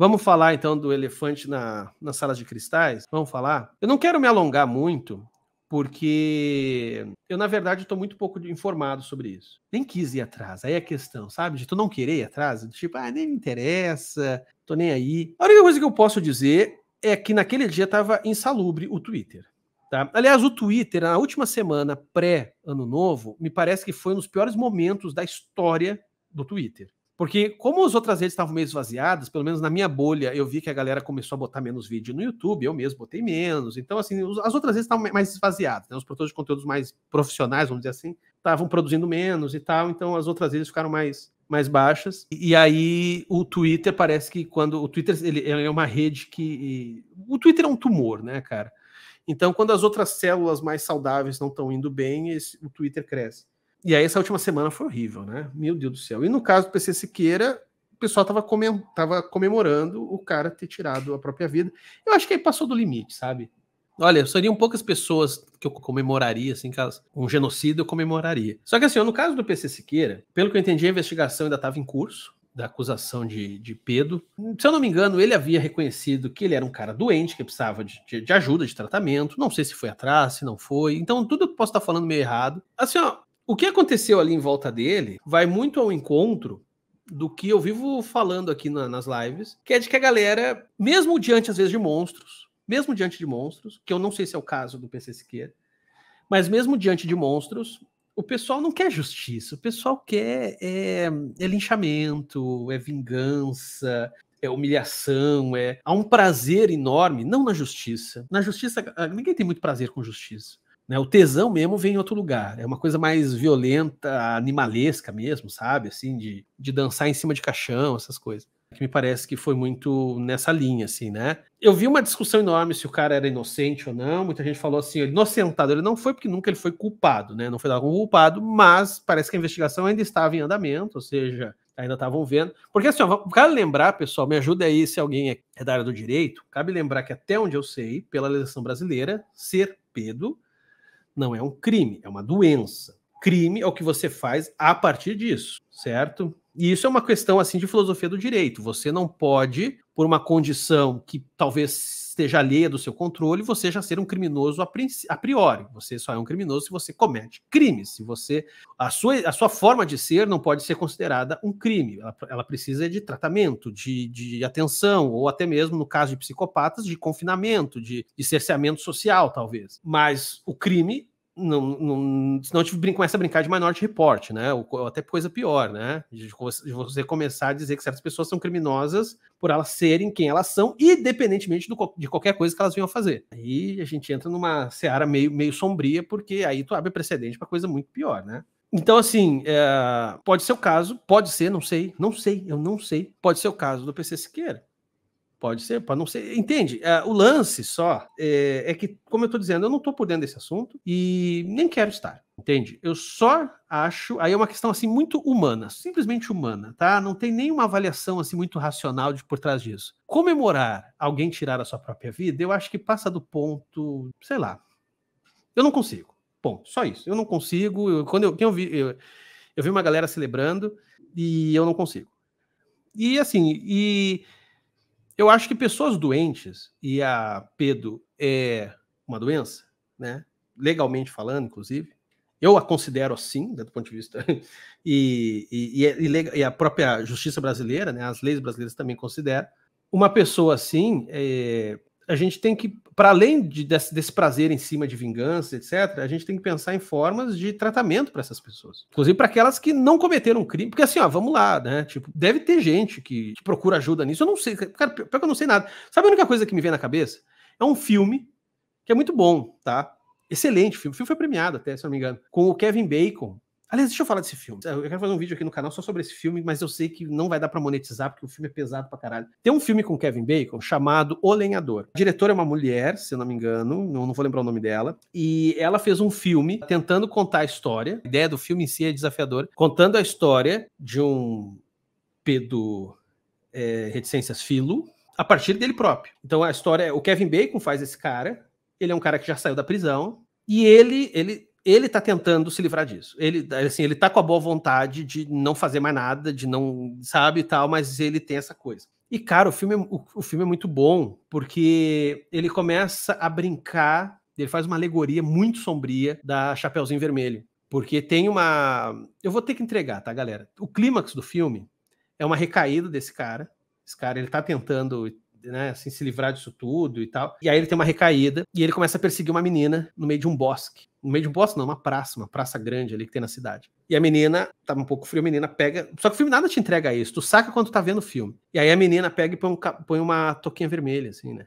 Vamos falar então do elefante na, na sala de cristais? Vamos falar? Eu não quero me alongar muito, porque eu, na verdade, estou muito pouco informado sobre isso. Nem quis ir atrás, aí é a questão, sabe? De tu não querer ir atrás, tipo, ah, nem me interessa, tô nem aí. A única coisa que eu posso dizer é que naquele dia estava insalubre o Twitter. Tá? Aliás, o Twitter, na última semana pré-ano novo, me parece que foi um dos piores momentos da história do Twitter. Porque como as outras redes estavam meio esvaziadas, pelo menos na minha bolha, eu vi que a galera começou a botar menos vídeo no YouTube, eu mesmo botei menos. Então, assim, as outras redes estavam mais esvaziadas, né? Os produtores de conteúdos mais profissionais, vamos dizer assim, estavam produzindo menos e tal, então as outras redes ficaram mais mais baixas. E aí o Twitter parece que quando o Twitter ele é uma rede que o Twitter é um tumor, né, cara? Então, quando as outras células mais saudáveis não estão indo bem, esse, o Twitter cresce. E aí essa última semana foi horrível, né? Meu Deus do céu. E no caso do PC Siqueira, o pessoal tava, comem tava comemorando o cara ter tirado a própria vida. Eu acho que aí passou do limite, sabe? Olha, seriam poucas pessoas que eu comemoraria, assim, caso um genocídio eu comemoraria. Só que assim, no caso do PC Siqueira, pelo que eu entendi, a investigação ainda estava em curso da acusação de, de Pedro. Se eu não me engano, ele havia reconhecido que ele era um cara doente, que precisava de, de, de ajuda, de tratamento. Não sei se foi atrás, se não foi. Então, tudo eu posso estar falando meio errado. Assim, ó, o que aconteceu ali em volta dele vai muito ao encontro do que eu vivo falando aqui na, nas lives, que é de que a galera, mesmo diante às vezes de monstros, mesmo diante de monstros, que eu não sei se é o caso do PC Siqueira, mas mesmo diante de monstros, o pessoal não quer justiça, o pessoal quer é, é linchamento, é vingança, é humilhação, é há um prazer enorme, não na justiça. Na justiça, ninguém tem muito prazer com justiça. Né? O tesão mesmo vem em outro lugar. É uma coisa mais violenta, animalesca mesmo, sabe? Assim, de, de dançar em cima de caixão, essas coisas. Que me parece que foi muito nessa linha, assim, né? Eu vi uma discussão enorme se o cara era inocente ou não. Muita gente falou assim, é inocentado ele não foi, porque nunca ele foi culpado, né? Não foi dado como culpado, mas parece que a investigação ainda estava em andamento, ou seja, ainda estavam vendo. Porque assim, ó, cabe lembrar, pessoal, me ajuda aí se alguém é, é da área do direito, cabe lembrar que até onde eu sei, pela legislação brasileira, ser pedo não é um crime, é uma doença. Crime é o que você faz a partir disso, certo? E isso é uma questão assim de filosofia do direito. Você não pode por uma condição que talvez esteja alheia do seu controle, você já ser um criminoso a priori. Você só é um criminoso se você comete crimes. Se você a sua, a sua forma de ser não pode ser considerada um crime. Ela, ela precisa de tratamento, de, de atenção, ou até mesmo, no caso de psicopatas, de confinamento, de, de cerceamento social, talvez. Mas o crime não, não, senão a começa a brincar de Minority Report, né? Ou, ou até coisa pior, né? De você começar a dizer que certas pessoas são criminosas por elas serem quem elas são, independentemente do, de qualquer coisa que elas venham a fazer. Aí a gente entra numa seara meio, meio sombria, porque aí tu abre precedente para coisa muito pior, né? Então, assim, é, pode ser o caso, pode ser, não sei, não sei, eu não sei, pode ser o caso do PC Siqueira. Pode ser, pode não ser. Entende? É, o lance só é, é, que, como eu estou dizendo, eu não estou por dentro desse assunto e nem quero estar. Entende? Eu só acho. Aí é uma questão assim muito humana, simplesmente humana, tá? Não tem nenhuma avaliação assim muito racional de por trás disso. Comemorar alguém tirar a sua própria vida, eu acho que passa do ponto, sei lá. Eu não consigo. Ponto. Só isso. Eu não consigo. Eu, quando eu, eu vi, eu, eu vi uma galera celebrando e eu não consigo. E assim, e eu acho que pessoas doentes, e a pedo é uma doença, né? legalmente falando, inclusive, eu a considero assim, né, do ponto de vista. E, e, e, é e, a própria justiça brasileira, né, as leis brasileiras também consideram. Uma pessoa assim, é, a gente tem que, para além de, desse, desse, prazer em cima de vingança, etc., a gente tem que pensar em formas de tratamento para essas pessoas. Inclusive para aquelas que não cometeram crime. Porque assim, ó, vamos lá, né? Tipo, deve ter gente que, que procura ajuda nisso. Eu não sei, cara, pior que eu não sei nada. Sabe a única coisa que me vem na cabeça? É um filme que é muito bom, tá? Excelente filme. O filme foi premiado até, se não me engano, com o Kevin Bacon Aliás, deixa eu falar desse filme. Eu quero fazer um vídeo aqui no canal só sobre esse filme, mas eu sei que não vai dar para monetizar, porque o filme é pesado pra caralho. Tem um filme com Kevin Bacon chamado O Lenhador. A diretora é uma mulher, se eu não me engano, não, vou lembrar o nome dela. E ela fez um filme tentando contar a história. A ideia do filme em si é desafiadora. Contando a história de um Pedro é, Reticências Filo a partir dele próprio. Então a história é: o Kevin Bacon faz esse cara. Ele é um cara que já saiu da prisão. E ele, ele ele está tentando se livrar disso. Ele, assim, ele tá com a boa vontade de não fazer mais nada, de não, sabe, tal, mas ele tem essa coisa. E, cara, o filme, o, o filme é muito bom, porque ele começa a brincar, ele faz uma alegoria muito sombria da Chapeuzinho Vermelho. Porque tem uma. Eu vou ter que entregar, tá, galera? O clímax do filme é uma recaída desse cara. Esse cara, ele tá tentando né, assim, se livrar disso tudo e tal. E aí ele tem uma recaída e ele começa a perseguir uma menina no meio de um bosque. No meio de um bosque, não, uma praça, uma praça grande ali que tem na cidade. E a menina, tava tá um pouco frio, a menina pega. Só que o filme nada te entrega isso, tu saca quando tu tá vendo o filme. E aí a menina pega e põe, um, põe uma toquinha vermelha, assim, né?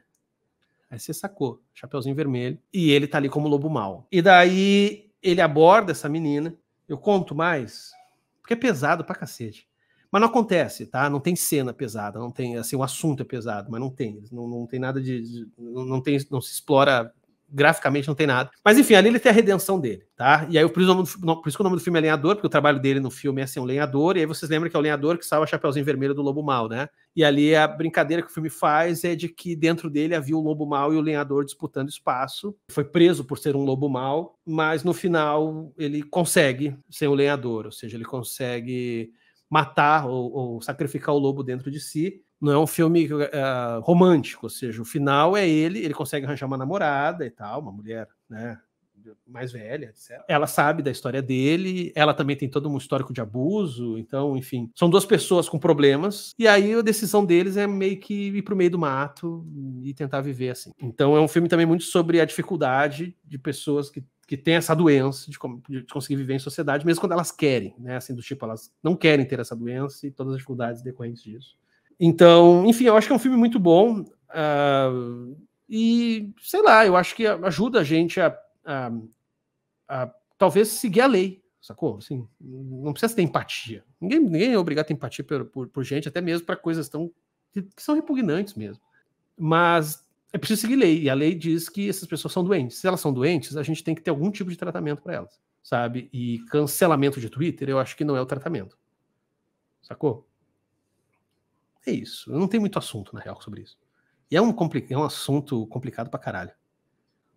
Aí você sacou, chapeuzinho vermelho. E ele tá ali como lobo mau. E daí ele aborda essa menina. Eu conto mais, porque é pesado pra cacete. Mas não acontece, tá? Não tem cena pesada, não tem assim, o assunto é pesado, mas não tem, não, não tem nada de, não tem, não se explora graficamente não tem nada. Mas enfim, ali ele tem a redenção dele, tá? E aí por isso, por isso que o nome do filme é Lenhador, porque o trabalho dele no filme é ser assim, um lenhador, e aí vocês lembram que é o lenhador que salva o Chapeuzinho Vermelho do Lobo Mal, né? E ali a brincadeira que o filme faz é de que dentro dele havia o Lobo Mal e o lenhador disputando espaço. Foi preso por ser um Lobo Mal, mas no final ele consegue ser o um lenhador, ou seja, ele consegue matar ou, ou, sacrificar o lobo dentro de si. Não é um filme uh, romântico, ou seja, o final é ele, ele consegue arranjar uma namorada e tal, uma mulher, né? mais velha, etc. Ela sabe da história dele, ela também tem todo um histórico de abuso, então, enfim, são duas pessoas com problemas, e aí a decisão deles é meio que ir pro meio do mato e tentar viver assim. Então é um filme também muito sobre a dificuldade de pessoas que que têm essa doença de, de, conseguir viver em sociedade, mesmo quando elas querem, né? Assim, do tipo, elas não querem ter essa doença e todas as dificuldades decorrentes disso. Então, enfim, eu acho que é um filme muito bom. Uh, e, sei lá, eu acho que ajuda a gente a, a, a talvez seguir a lei, sacou? Assim, não precisa ter empatia. Ninguém, ninguém é obrigado a ter empatia por, por, por gente, até mesmo para coisas tão que, que são repugnantes mesmo. Mas é preciso seguir lei, e a lei diz que essas pessoas são doentes. Se elas são doentes, a gente tem que ter algum tipo de tratamento para elas, sabe? E cancelamento de Twitter, eu acho que não é o tratamento. Sacou? É isso. Não tem muito assunto, na real, sobre isso. E é um, é um assunto complicado pra caralho.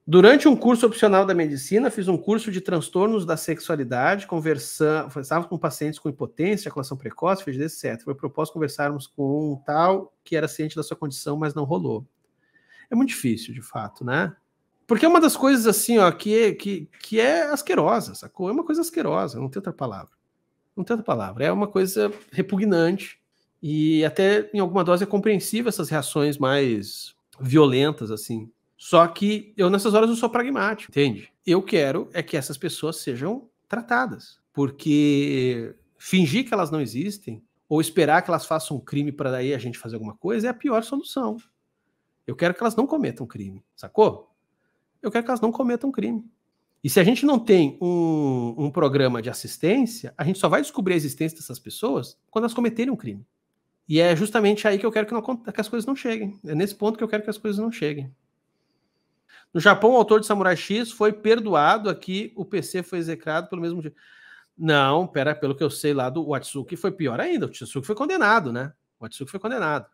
Durante um curso opcional da medicina, fiz um curso de transtornos da sexualidade, conversava com pacientes com impotência, ejaculação precoce, fez etc. Foi proposto conversarmos com um tal que era ciente da sua condição, mas não rolou é muito difícil, de fato, né? Porque é uma das coisas assim, ó, que, é, que, que é asquerosa, sacou? É uma coisa asquerosa, não tem outra palavra. Não tem outra palavra. É uma coisa repugnante. E até em alguma dose é compreensível essas reações mais violentas, assim. Só que eu, nessas horas, eu sou pragmático, entende? Eu quero é que essas pessoas sejam tratadas. Porque fingir que elas não existem ou esperar que elas façam um crime para daí a gente fazer alguma coisa é a pior solução. Eu quero que elas não cometam crime, sacou? Eu quero que elas não cometam crime. E se a gente não tem um, um, programa de assistência, a gente só vai descobrir a existência dessas pessoas quando elas cometerem um crime. E é justamente aí que eu quero que, não, que as coisas não cheguem. É nesse ponto que eu quero que as coisas não cheguem. No Japão, o autor de Samurai X foi perdoado. Aqui, o PC foi execrado pelo mesmo dia. Não, pera, pelo que eu sei lá do Watsuki, foi pior ainda. O Watsuki foi condenado, né? O Watsuki foi condenado.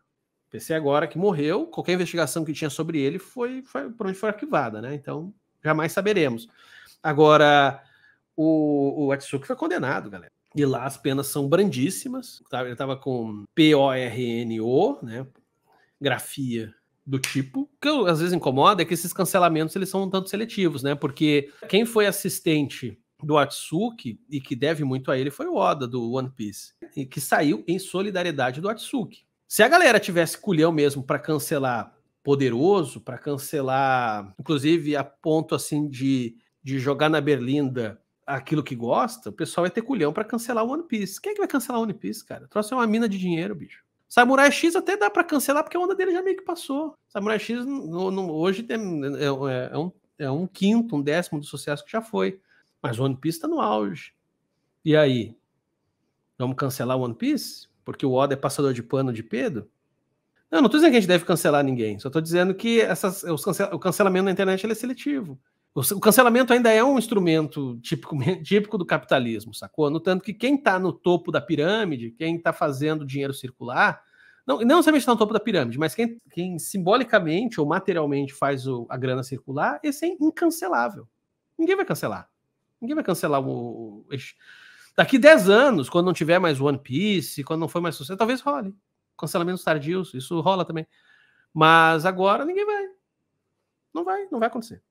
PC agora que morreu, qualquer investigação que tinha sobre ele foi, foi provavelmente foi arquivada, né? Então jamais saberemos. Agora o, o Atsuki foi condenado, galera. E lá as penas são brandíssimas. Tá? Ele estava com P-O-R-N-O, né? Grafia do tipo. O que eu, às vezes incomoda é que esses cancelamentos eles são um tanto seletivos, né? Porque quem foi assistente do Atsuki e que deve muito a ele foi o Oda do One Piece, e que saiu em solidariedade do Atsuki. Se a galera tivesse culhão mesmo para cancelar poderoso, para cancelar, inclusive a ponto assim de, de jogar na berlinda aquilo que gosta, o pessoal vai ter culhão para cancelar o One Piece. Quem é que vai cancelar o One Piece, cara? Trouxe é uma mina de dinheiro, bicho. Samurai X até dá para cancelar porque a onda dele já meio que passou. Samurai X no, no, hoje é, é, é, um, é um quinto, um décimo do sucesso que já foi. Mas One Piece tá no auge. E aí? Vamos cancelar o One Piece? porque o Oda é passador de pano de Pedro. Não, não estou dizendo que a gente deve cancelar ninguém, só estou dizendo que essas, o cancelamento na internet é seletivo. O, o, cancelamento ainda é um instrumento típico, típico do capitalismo, sacou? No tanto que quem está no topo da pirâmide, quem está fazendo dinheiro circular, não, não necessariamente está no topo da pirâmide, mas quem, quem simbolicamente ou materialmente faz o, a grana circular, esse é incancelável. Ninguém vai cancelar. Ninguém vai cancelar o, Daqui 10 anos, quando não tiver mais One Piece, quando não for mais sucesso, talvez role. Cancelamentos tardios, isso rola também. Mas agora ninguém vai. Não vai, não vai acontecer.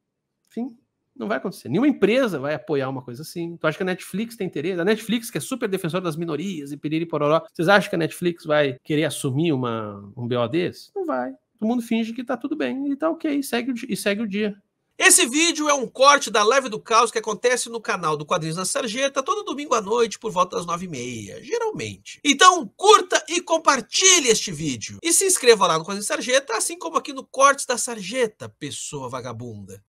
Enfim, não vai acontecer. Nenhuma empresa vai apoiar uma coisa assim. Tu acha que a Netflix tem interesse? A Netflix, que é super defensora das minorias e piriri pororó, vocês acham que a Netflix vai querer assumir uma, um BO desse? Não vai. Todo mundo finge que tá tudo bem e tá ok, segue o, e segue o dia. Esse vídeo é um corte da Live do Caos que acontece no canal do Quadrinhos na Sarjeta todo domingo à noite por volta das nove e meia, geralmente. Então curta e compartilhe este vídeo. E se inscreva lá no Quadrinhos Sarjeta, assim como aqui no Cortes da Sarjeta, pessoa vagabunda.